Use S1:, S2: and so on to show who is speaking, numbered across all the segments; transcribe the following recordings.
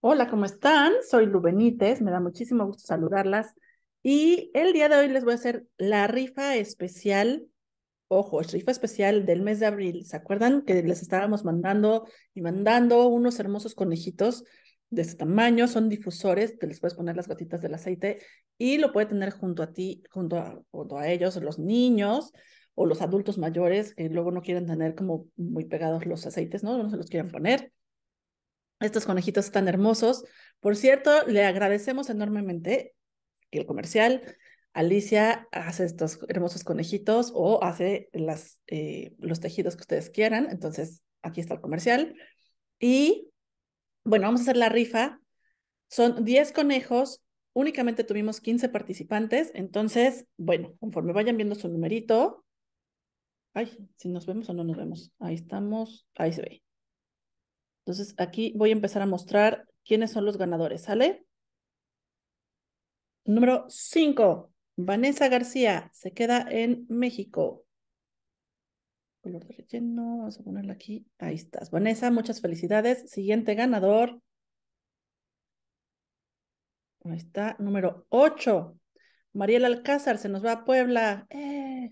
S1: Hola, ¿cómo están? Soy Luvenites, me da muchísimo gusto saludarlas. Y el día de hoy les voy a hacer la rifa especial, ojo, es rifa especial del mes de abril. ¿Se acuerdan que les estábamos mandando y mandando unos hermosos conejitos de este tamaño? Son difusores, te les puedes poner las gotitas del aceite y lo puede tener junto a ti, junto a, junto a ellos, los niños o los adultos mayores que luego no quieren tener como muy pegados los aceites, ¿no? No se los quieren poner estos conejitos están hermosos. Por cierto, le agradecemos enormemente que el comercial Alicia hace estos hermosos conejitos o hace eh, los tejidos que ustedes quieran. Entonces, aquí está el comercial. Y bueno, vamos a hacer la rifa. Son 10 conejos. Únicamente tuvimos 15 participantes. Entonces, bueno, conforme vayan viendo su numerito. Ay, si nos vemos o no nos vemos. Ahí estamos. Ahí se ve. Entonces, aquí voy a empezar a mostrar quiénes son los ganadores, ¿sale? Número 5, Vanessa García, se queda en México. Color de relleno, vamos a ponerla aquí. Ahí estás. Vanessa, muchas felicidades. Siguiente ganador. Ahí está, número 8. Mariel Alcázar, se nos va a Puebla. Eh.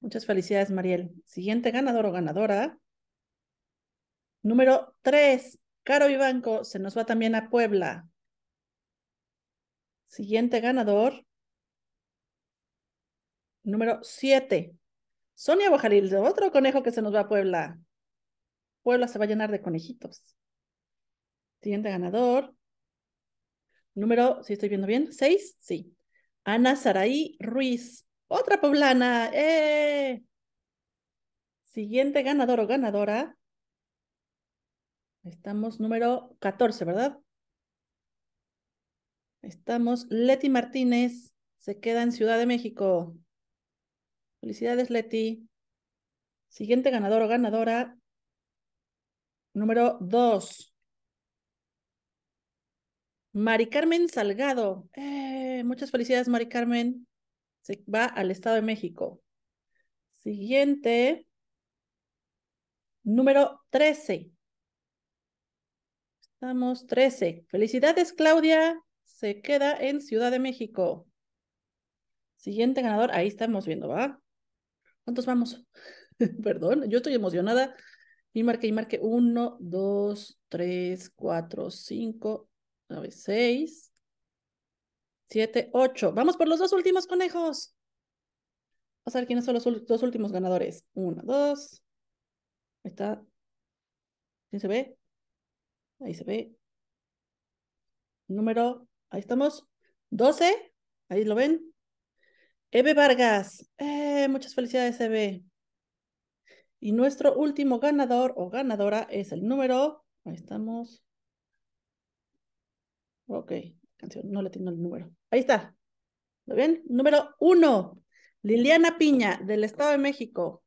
S1: Muchas felicidades, Mariel. Siguiente ganador o ganadora. Número tres, Caro Ibanco se nos va también a Puebla. Siguiente ganador. Número siete, Sonia Bojaril, otro conejo que se nos va a Puebla. Puebla se va a llenar de conejitos. Siguiente ganador. Número, si estoy viendo bien, seis, sí. Ana Saraí Ruiz, otra poblana. ¡Eh! Siguiente ganador o ganadora. Estamos número 14, ¿verdad? Estamos. Leti Martínez se queda en Ciudad de México. Felicidades, Leti. Siguiente ganador o ganadora. Número 2. Mari Carmen Salgado. Eh, muchas felicidades, Mari Carmen. Se va al Estado de México. Siguiente. Número 13. 13. Felicidades, Claudia. Se queda en Ciudad de México. Siguiente ganador, ahí estamos viendo, ¿va? ¿Cuántos vamos? Perdón, yo estoy emocionada. Y marqué, y marqué 1, 2, 3, 4, 5, 9, 6, 7, 8. Vamos por los dos últimos conejos. Vamos a ver quiénes son los dos últimos ganadores. 1, 2. Está. ¿Quién se ve? Ahí se ve. Número, ahí estamos. 12. Ahí lo ven. Eve Vargas. Eh, muchas felicidades, Eve. Y nuestro último ganador o ganadora es el número. Ahí estamos. Ok, canción, no le tengo el número. Ahí está. ¿Lo ven? Número uno. Liliana Piña, del Estado de México.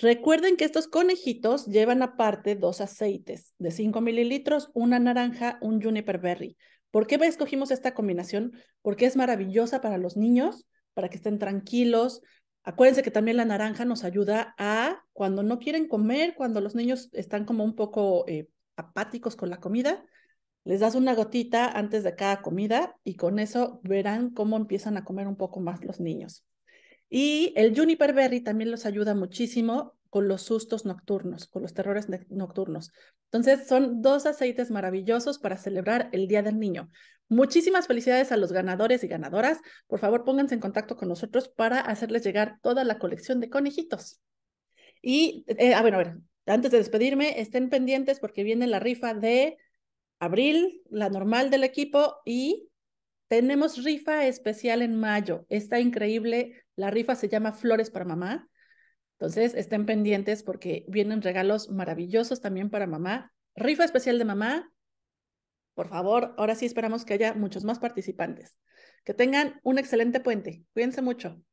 S1: Recuerden que estos conejitos llevan aparte dos aceites de 5 mililitros, una naranja, un juniper berry. ¿Por qué escogimos esta combinación? Porque es maravillosa para los niños, para que estén tranquilos. Acuérdense que también la naranja nos ayuda a cuando no quieren comer, cuando los niños están como un poco eh, apáticos con la comida, les das una gotita antes de cada comida y con eso verán cómo empiezan a comer un poco más los niños. Y el juniper berry también los ayuda muchísimo con los sustos nocturnos, con los terrores nocturnos. Entonces, son dos aceites maravillosos para celebrar el Día del Niño. Muchísimas felicidades a los ganadores y ganadoras. Por favor, pónganse en contacto con nosotros para hacerles llegar toda la colección de conejitos. Y, eh, ah, bueno, a ver, antes de despedirme, estén pendientes porque viene la rifa de abril, la normal del equipo y tenemos rifa especial en mayo. Está increíble. La rifa se llama Flores para Mamá. Entonces, estén pendientes porque vienen regalos maravillosos también para mamá. Rifa especial de mamá. Por favor, ahora sí esperamos que haya muchos más participantes. Que tengan un excelente puente. Cuídense mucho.